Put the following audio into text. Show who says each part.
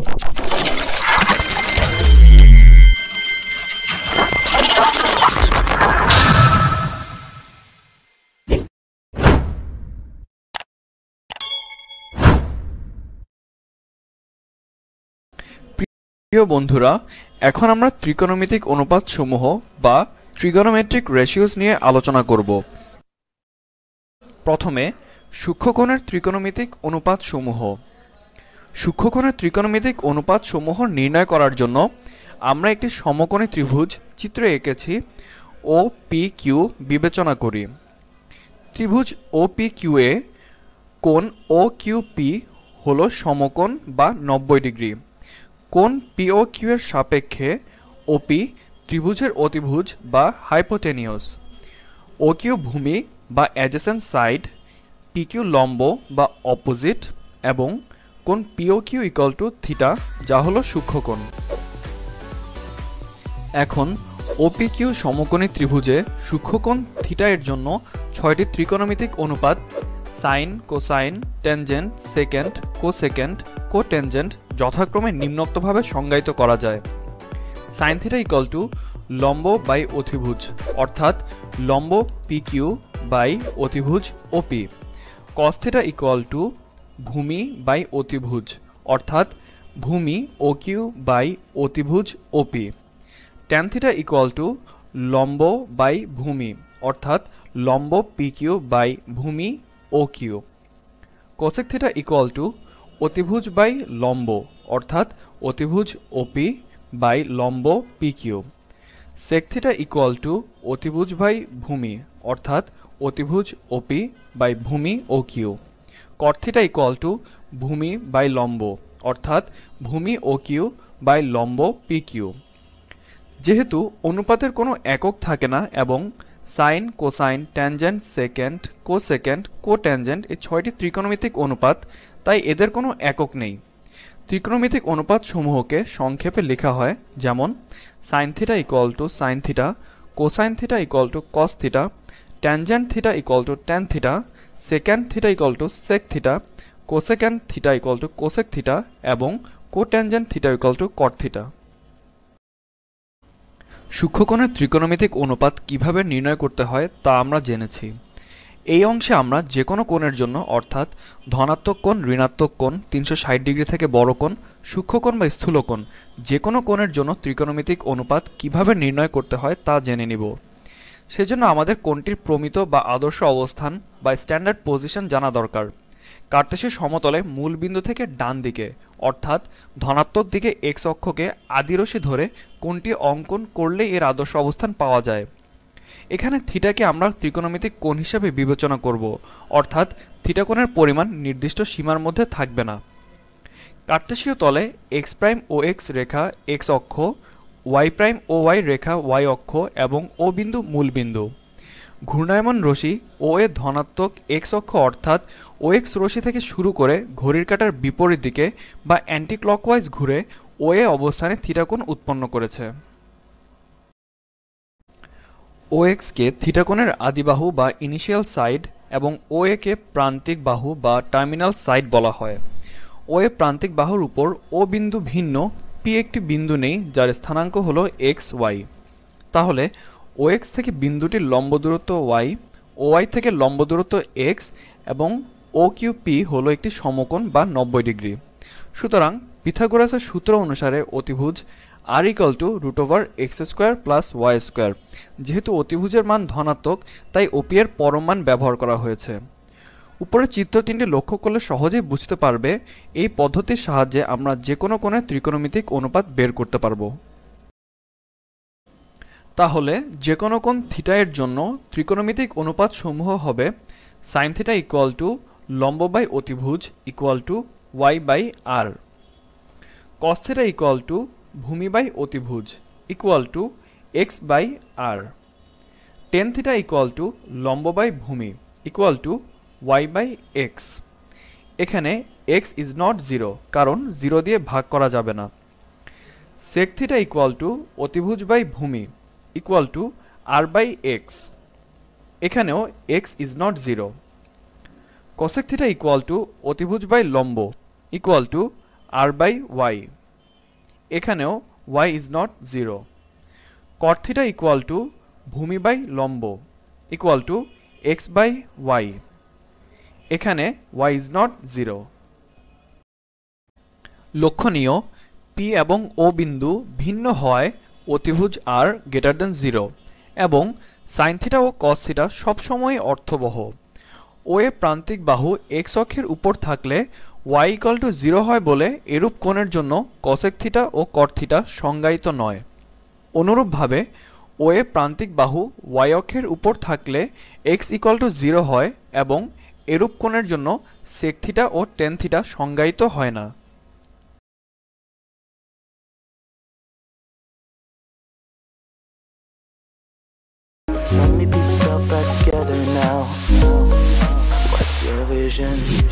Speaker 1: প্রিয় বন্ধুরা এখন আমরা ত্রিকোণমিতিক অনুপাত সমূহ বা ট্রিগনোমেট্রিক রেশিওস নিয়ে আলোচনা করব প্রথমে সূক্ষ্মকোণের ত্রিকোণমিতিক অনুপাত সমূহ সূক্ষ্মকোণের ত্রিকোণমিতিক অনুপাত সমূহ নির্ণয় করার জন্য আমরা একটি সমকোণী ত্রিভুজ চিত্রে এঁকেছি ও পি কিউ বিবেচনা করি ত্রিভুজ ও পি কিউ এ কোণ ও কিউ পি হল সমকোণ বা নব্বই ডিগ্রি কোণ পি ও কিউ এর সাপেক্ষে ওপি ত্রিভুজের অতিভুজ বা হাইপোটেনিয়স ও কিউ ভূমি বা অ্যাডজেসেন্ট সাইড পি কিউ লম্ব বা অপোজিট এবং কোণ P O Q equal to theta যা হলো সূক্ষ্মকোণ এখন ওপি কিউ সমকোণী ত্রিভুজে সূক্ষ্মকোণ থিটা এর জন্য ছয়টি ত্রিকোণমিতিক অনুপাত sine cosine tangent secant cosecant cotangent যথাক্রমে নিম্নোক্তভাবে সংজ্ঞায়িত করা যায় সাইন থিটা ইকাল টু লম্ব বাই অতিভুজ অর্থাৎ লম্ব পি কিউ বাই অতিভুজ ওপি কস্থিটা ইকুয়াল টু ভূমি বাই অতিভুজ অর্থাৎ ভূমি ও কিউ বাই অতিভুজ O P tan theta equal to লম্ব বাই ভূমি অর্থাৎ লম্ব পি কিউ বাই ভূমি O Q cosec theta equal to অতিভুজ বাই লম্ব অর্থাৎ অতিভুজ ওপি বাই লম্ব P Q sec theta equal to অতিভুজ বাই ভূমি অর্থাৎ অতিভুজ ওপি বাই ভূমি O Q cot theta theta equal to ভূমি বাই লম্ব অর্থাৎ ভূমি ও কিউ বাই লম্ব পি কিউ যেহেতু অনুপাতের কোনো একক থাকে না এবং sine cosine tangent secant cosecant cotangent এই ছয়টি ত্রিকোণমিতিক অনুপাত তাই এদের কোনো একক নেই ত্রিকোণমিতিক অনুপাত সমূহকে সংক্ষেপে লেখা হয় যেমন sine theta equal to sine theta cosine theta equal to cos theta tangent theta equal to tan theta secant theta equal to sec theta cosecant theta equal to cosec theta এবং cotangent theta equal to cot theta সূক্ষ্মকোণের ত্রিকোণমিতিক অনুপাত কিভাবে নির্ণয় করতে হয় তা আমরা জেনেছি এই অংশে আমরা যে কোনো কোণের জন্য অর্থাৎ ধনাত্মক কোণ ঋণাত্মক কোণ তিনশো ষাট ডিগ্রি থেকে বড় কোণ সূক্ষ্মকোণ বা স্থূলকোণ যে কোনো কোণের জন্য ত্রিকোণমিতিক অনুপাত কিভাবে নির্ণয় করতে হয় তা জেনে নিব সেজন্য আমাদের কোনটির প্রমিত বা আদর্শ অবস্থান বা স্ট্যান্ডার্ড পজিশন জানা দরকার কার্তেসের সমতলে মূলবিন্দু থেকে ডান দিকে অর্থাৎ ধনাত্মক দিকে এক্স অক্ষকে আদিরশি ধরে কোনটি অঙ্কন করলে এর আদর্শ অবস্থান পাওয়া যায় এখানে থিটাকে আমরা ত্রিকোণমিতিক কোণ হিসেবে বিবেচনা করব অর্থাৎ থিটাকোণের পরিমাণ নির্দিষ্ট সীমার মধ্যে থাকবে না কার্তেসীয় তলে এক্স প্রাইম ও এক্স রেখা এক্স অক্ষ ওয়াই প্রাইম ও ওয়াই রেখা ওয়াই অক্ষ এবং ও বিন্দু মূল বিন্দু ঘূর্ণায়মান রশি ও এ ধনাত্মক এক্স অক্ষ অর্থাৎ ও এক্স রশি থেকে শুরু করে ঘড়ির কাটার বিপরীত দিকে বা অ্যান্টি ক্লকওয়াইজ ঘুরে ও এ অবস্থানে থিটাকোণ উৎপন্ন করেছে ওএক্সকে থিটাকোণের আদিবাহু বা ইনিশিয়াল সাইড এবং ওএ কে প্রান্তিক বাহু বা টার্মিনাল সাইড বলা হয় ওএ প্রান্তিক বাহুর উপর ও বিন্দু ভিন্ন পি একটি বিন্দু নেই যার স্থানাঙ্ক হল এক্স ওয়াই তাহলে ও এক্স থেকে বিন্দুটির লম্ব দূরত্ব ওয়াই ও ওয়াই থেকে লম্ব দূরত্ব এক্স এবং ও কিউ পি হল একটি সমকোণ বা নব্বই ডিগ্রি সুতরাং পিথাগোরাসের সূত্র অনুসারে অতিভুজ R equal to root over X square plus Y square যেহেতু অতিভুজের মান ধনাত্মক তাই ওপি এর পরম মান ব্যবহার করা হয়েছে উপরে চিত্র তিনটি লক্ষ্য করলে সহজেই বুঝতে পারবে এই পদ্ধতির সাহায্যে আমরা যে কোনো কোণের ত্রিকোণমিতিক অনুপাত বের করতে পারব তাহলে যে কোনো কোণ থিটা এর জন্য ত্রিকোণমিতিক অনুপাত সমূহ হবে সাইন থিটা ইকুয়াল টু লম্ব বাই অতিভুজ equal to Y by R cos theta equal to ভূমি বাই অতিভুজ equal to X by R tan theta equal to লম্ব বাই ভূমি equal to Y by X এখানে এক্স ইজ নট জিরো কারণ zero দিয়ে ভাগ করা যাবে না সেক থিটা ইকুয়াল টু অতিভুজ বাই ভূমি equal to R by X এখানেও X is not zero cosec theta equal to অতিভুজ বাই লম্ব equal to R by Y এখানেও Y is not zero cot theta equal to ভূমি by লম্ব equal to X by Y এখানে Y is not zero লক্ষণীয় P এবং O বিন্দু ভিন্ন হয় অতিভুজ আর গ্রেটার দেন জিরো এবং সাইন থিটা ও কস থিটা সবসময় অর্থবহ ও এ প্রান্তিক বাহু এক্স অক্ষের উপর থাকলে y ইকাল টু জিরো হয় বলে এরূপ কোণের জন্য কসেক থিটা ও কট থিটা সংজ্ঞায়িত নয় অনুরূপভাবে ও এ প্রান্তিক বাহু y অক্ষের উপর থাকলে এক্স ইকাল টু জিরো হয় এবং এরূপ কোণের জন্য সেক থিটা ও টেন থিটা সংজ্ঞায়িত হয় না Send me pieces all back together now. What's your vision?